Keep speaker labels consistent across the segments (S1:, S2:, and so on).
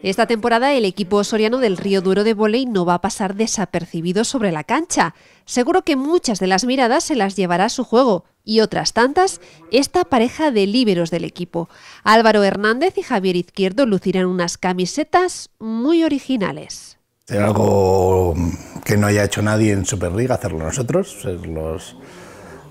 S1: Esta temporada el equipo soriano del Río Duero de Voley no va a pasar desapercibido sobre la cancha. Seguro que muchas de las miradas se las llevará su juego y otras tantas esta pareja de líberos del equipo. Álvaro Hernández y Javier Izquierdo lucirán unas camisetas muy originales.
S2: Es algo que no haya hecho nadie en Superliga, hacerlo nosotros, los,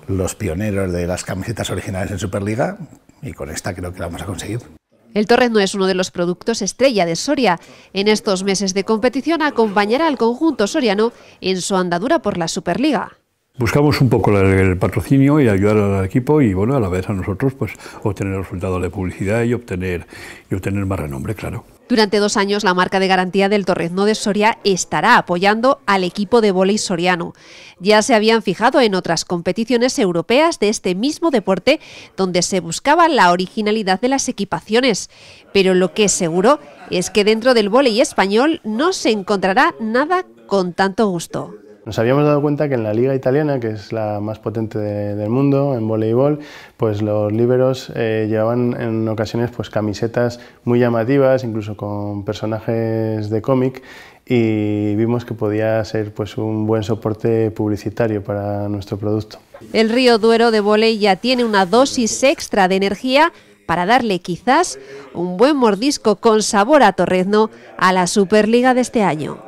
S2: los pioneros de las camisetas originales en Superliga y con esta creo que la vamos a conseguir.
S1: El Torres no es uno de los productos estrella de Soria. En estos meses de competición acompañará al conjunto soriano en su andadura por la Superliga.
S3: Buscamos un poco el patrocinio y ayudar al equipo y bueno, a la vez a nosotros pues obtener resultados de publicidad y obtener, y obtener más renombre, claro.
S1: Durante dos años, la marca de garantía del Torrezno de Soria estará apoyando al equipo de vóley soriano. Ya se habían fijado en otras competiciones europeas de este mismo deporte, donde se buscaba la originalidad de las equipaciones. Pero lo que es seguro es que dentro del vóley español no se encontrará nada con tanto gusto.
S4: Nos habíamos dado cuenta que en la liga italiana, que es la más potente del mundo en voleibol, pues los liberos eh, llevaban en ocasiones pues camisetas muy llamativas, incluso con personajes de cómic, y vimos que podía ser pues un buen soporte publicitario para nuestro producto.
S1: El río Duero de volei ya tiene una dosis extra de energía para darle quizás un buen mordisco con sabor a torrezno a la Superliga de este año.